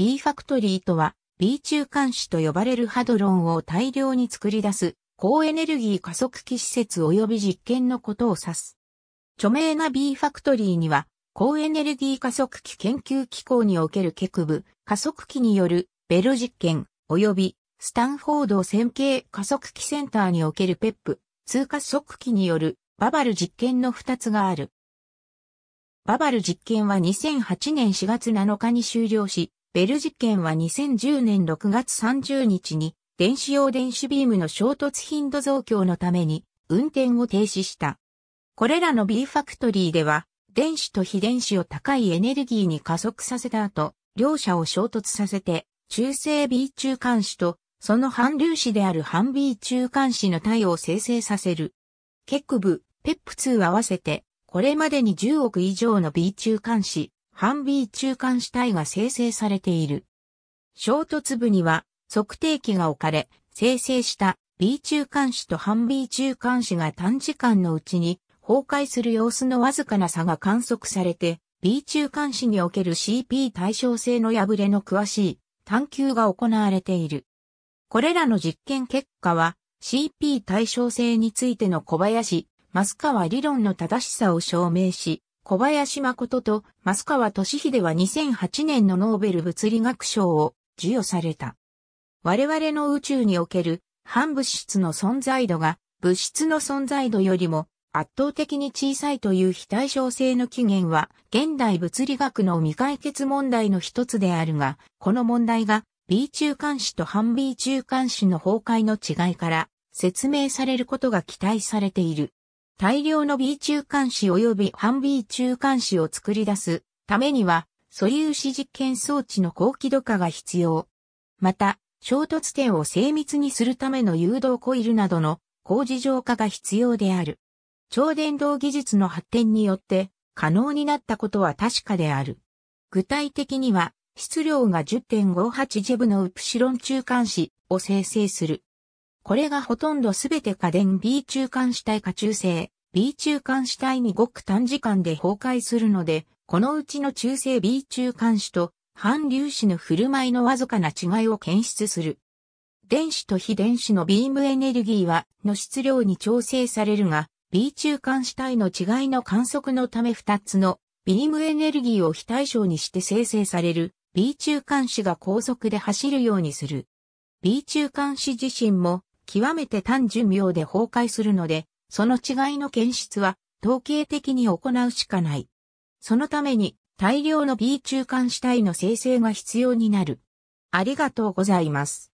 B ファクトリーとは B 中間子と呼ばれるハドロンを大量に作り出す高エネルギー加速器施設及び実験のことを指す。著名な B ファクトリーには高エネルギー加速器研究機構におけるケクブ加速器によるベロ実験及びスタンフォード線形加速器センターにおけるペップ通加速器によるババル実験の2つがある。ババル実験は2008年4月7日に終了し、ベル実験は2010年6月30日に電子用電子ビームの衝突頻度増強のために運転を停止した。これらの B ファクトリーでは電子と非電子を高いエネルギーに加速させた後、両者を衝突させて中性 B 中間子とその反粒子である反 B 中間子の体を生成させる。結部、ペップ2合わせて、これまでに10億以上の B 中間子、半 B 中間子体が生成されている。衝突部には測定器が置かれ、生成した B 中間子と半 B 中間子が短時間のうちに崩壊する様子のわずかな差が観測されて、B 中間子における CP 対称性の破れの詳しい探求が行われている。これらの実験結果は CP 対称性についての小林、マスカワ理論の正しさを証明し、小林誠と増川俊秀は2008年のノーベル物理学賞を授与された。我々の宇宙における反物質の存在度が物質の存在度よりも圧倒的に小さいという非対称性の起源は現代物理学の未解決問題の一つであるが、この問題が B 中間子と反 B 中間子の崩壊の違いから説明されることが期待されている。大量の B 中間子及び反 B 中間子を作り出すためには素粒子実験装置の高輝度化が必要。また、衝突点を精密にするための誘導コイルなどの工事浄化が必要である。超電導技術の発展によって可能になったことは確かである。具体的には、質量が10.58ジェブのウプシロン中間子を生成する。これがほとんどすべて家電 B 中間死体か中性、B 中間死体にごく短時間で崩壊するので、このうちの中性 B 中間子と反粒子の振る舞いのわずかな違いを検出する。電子と非電子のビームエネルギーはの質量に調整されるが、B 中間死体の違いの観測のため2つのビームエネルギーを非対称にして生成される B 中間子が高速で走るようにする。B 中間子自身も極めて単純妙で崩壊するので、その違いの検出は統計的に行うしかない。そのために大量の B 中間死体の生成が必要になる。ありがとうございます。